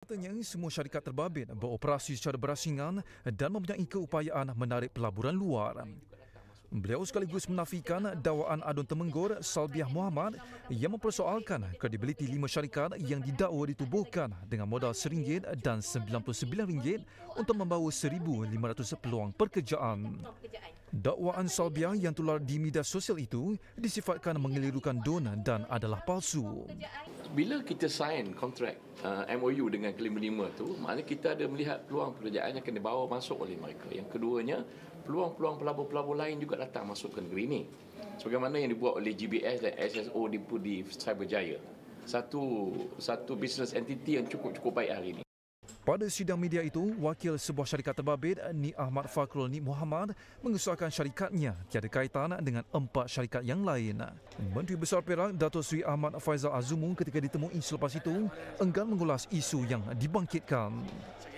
Katanya semua syarikat terbabit beroperasi secara berasingan dan mempunyai keupayaan menarik pelaburan luar. Beliau sekaligus menafikan dakwaan adun temenggor Salbiah Muhammad yang mempersoalkan kredibiliti lima syarikat yang didakwa ditubuhkan dengan modal seringgit dan sembilan puluh sembilan ringgit untuk membawa seribu lima ratus peluang pekerjaan. Dakwaan Salbiah yang tular di media sosial itu disifatkan mengelirukan dona dan adalah palsu bila kita sign kontrak uh, MOU dengan kelima lima tu maknanya kita ada melihat peluang pekerjaan yang kena bawa masuk oleh mereka yang keduanya peluang-peluang pelabur-pelabur lain juga datang masuk ke negeri ini sebagaimana yang dibuat oleh GBS dan SSO di, di Cyberjaya satu satu business entity yang cukup-cukup baik hari ini pada sidang media itu, wakil sebuah syarikat terbabit, Ni Ahmad Fakrul Ni Muhammad, mengesahkan syarikatnya tiada kaitan dengan empat syarikat yang lain. Menteri Besar Perak, Dato' Sri Ahmad Faizal Azumu ketika ditemui selepas itu, enggan mengulas isu yang dibangkitkan.